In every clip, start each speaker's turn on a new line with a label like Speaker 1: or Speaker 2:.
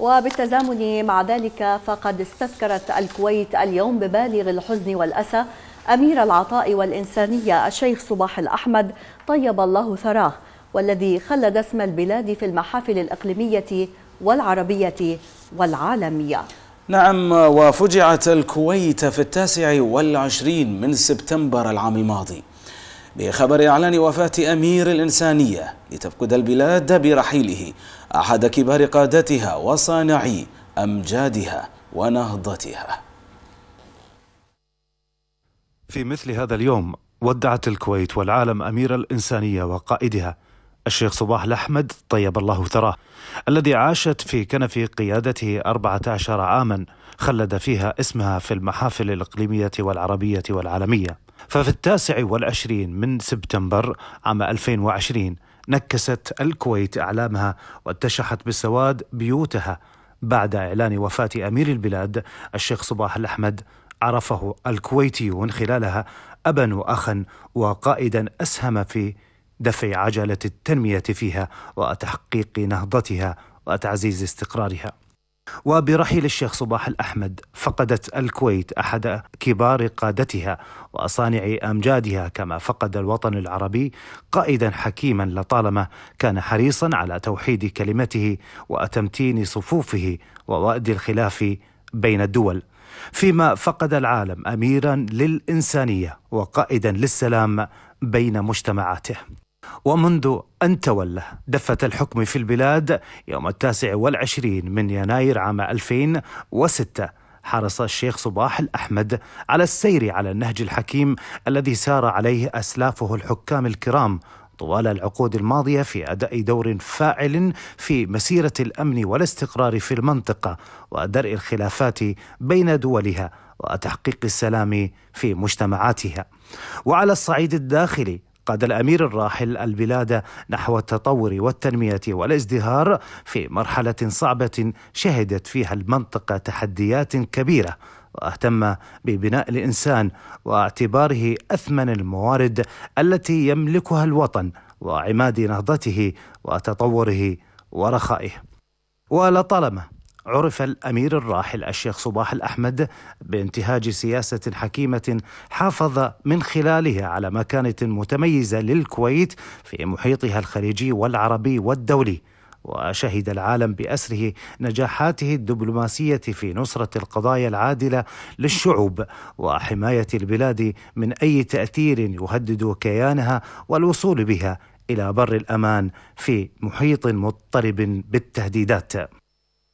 Speaker 1: وبالتزامن مع ذلك فقد استذكرت الكويت اليوم ببالغ الحزن والأسى أمير العطاء والإنسانية الشيخ صباح الأحمد طيب الله ثراه والذي خلد اسم البلاد في المحافل الإقليمية والعربية والعالمية نعم وفجعت الكويت في التاسع والعشرين من سبتمبر العام الماضي بخبر إعلان وفاة أمير الإنسانية لتفقد البلاد برحيله أحد كبار قادتها وصانعي أمجادها ونهضتها في مثل هذا اليوم ودعت الكويت والعالم أمير الإنسانية وقائدها الشيخ صباح الأحمد طيب الله ثراه الذي عاشت في كنف قيادته 14 عاما خلد فيها اسمها في المحافل الإقليمية والعربية والعالمية ففي التاسع والعشرين من سبتمبر عام 2020 نكست الكويت أعلامها واتشحت بالسواد بيوتها بعد إعلان وفاة أمير البلاد الشيخ صباح الأحمد عرفه الكويتيون خلالها أبا وأخا وقائدا أسهم في دفع عجلة التنمية فيها وتحقيق نهضتها وتعزيز استقرارها وبرحيل الشيخ صباح الأحمد فقدت الكويت أحد كبار قادتها وأصانع أمجادها كما فقد الوطن العربي قائدا حكيما لطالما كان حريصا على توحيد كلمته وتمتين صفوفه ووأد الخلاف بين الدول فيما فقد العالم أميرا للإنسانية وقائدا للسلام بين مجتمعاته ومنذ أن تولى دفة الحكم في البلاد يوم التاسع والعشرين من يناير عام 2006 حرص الشيخ صباح الأحمد على السير على النهج الحكيم الذي سار عليه أسلافه الحكام الكرام طوال العقود الماضيه في اداء دور فاعل في مسيره الامن والاستقرار في المنطقه ودرء الخلافات بين دولها وتحقيق السلام في مجتمعاتها وعلى الصعيد الداخلي قاد الامير الراحل البلاد نحو التطور والتنميه والازدهار في مرحله صعبه شهدت فيها المنطقه تحديات كبيره واهتم ببناء الانسان واعتباره اثمن الموارد التي يملكها الوطن وعماد نهضته وتطوره ورخائه ولطالما عرف الامير الراحل الشيخ صباح الاحمد بانتهاج سياسه حكيمه حافظ من خلالها على مكانه متميزه للكويت في محيطها الخليجي والعربي والدولي وشهد العالم باسره نجاحاته الدبلوماسيه في نصره القضايا العادله للشعوب وحمايه البلاد من اي تاثير يهدد كيانها والوصول بها الى بر الامان في محيط مضطرب بالتهديدات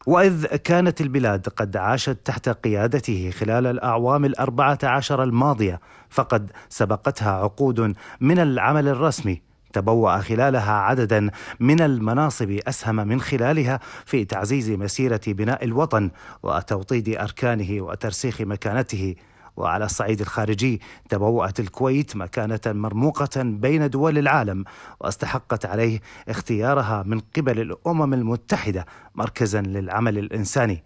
Speaker 1: وإذ كانت البلاد قد عاشت تحت قيادته خلال الأعوام الأربعة عشر الماضية فقد سبقتها عقود من العمل الرسمي تبوأ خلالها عددا من المناصب أسهم من خلالها في تعزيز مسيرة بناء الوطن وتوطيد أركانه وترسيخ مكانته وعلى الصعيد الخارجي تبوأت الكويت مكانة مرموقة بين دول العالم واستحقت عليه اختيارها من قبل الأمم المتحدة مركزا للعمل الإنساني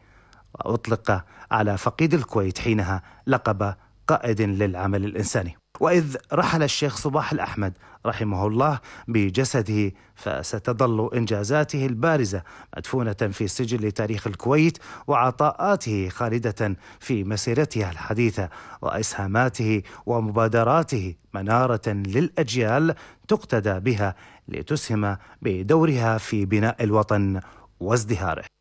Speaker 1: وأطلق على فقيد الكويت حينها لقب قائد للعمل الإنساني وإذ رحل الشيخ صباح الأحمد رحمه الله بجسده فستظل إنجازاته البارزة مدفونة في سجل تاريخ الكويت وعطاءاته خالدة في مسيرتها الحديثة وإسهاماته ومبادراته منارة للأجيال تقتدى بها لتسهم بدورها في بناء الوطن وازدهاره